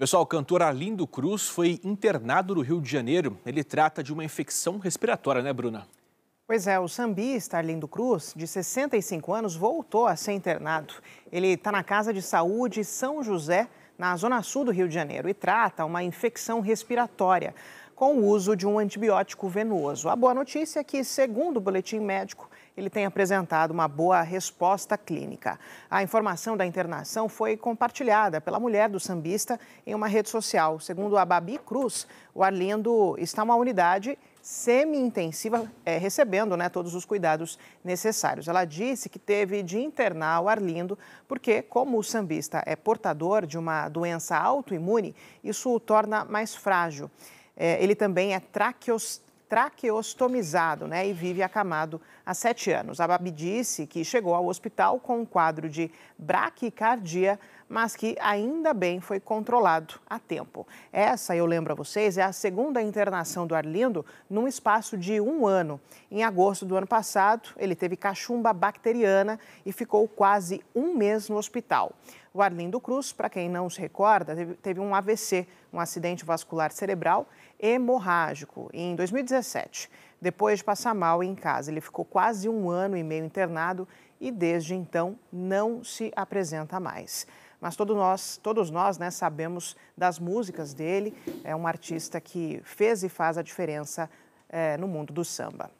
Pessoal, o cantor Arlindo Cruz foi internado no Rio de Janeiro. Ele trata de uma infecção respiratória, né, Bruna? Pois é, o sambista Arlindo Cruz, de 65 anos, voltou a ser internado. Ele está na Casa de Saúde São José, na zona sul do Rio de Janeiro, e trata uma infecção respiratória com o uso de um antibiótico venoso. A boa notícia é que, segundo o boletim médico, ele tem apresentado uma boa resposta clínica. A informação da internação foi compartilhada pela mulher do sambista em uma rede social. Segundo a Babi Cruz, o Arlindo está uma unidade semi-intensiva, é, recebendo né, todos os cuidados necessários. Ela disse que teve de internar o Arlindo, porque, como o sambista é portador de uma doença autoimune, isso o torna mais frágil. É, ele também é traqueos, traqueostomizado né, e vive acamado há sete anos. A Babi disse que chegou ao hospital com um quadro de braquicardia, mas que ainda bem foi controlado a tempo. Essa, eu lembro a vocês, é a segunda internação do Arlindo num espaço de um ano. Em agosto do ano passado, ele teve cachumba bacteriana e ficou quase um mês no hospital. O Arlindo Cruz, para quem não se recorda, teve um AVC, um acidente vascular cerebral hemorrágico, em 2017. Depois de passar mal em casa, ele ficou quase um ano e meio internado e desde então não se apresenta mais mas todo nós, todos nós né, sabemos das músicas dele. É um artista que fez e faz a diferença é, no mundo do samba.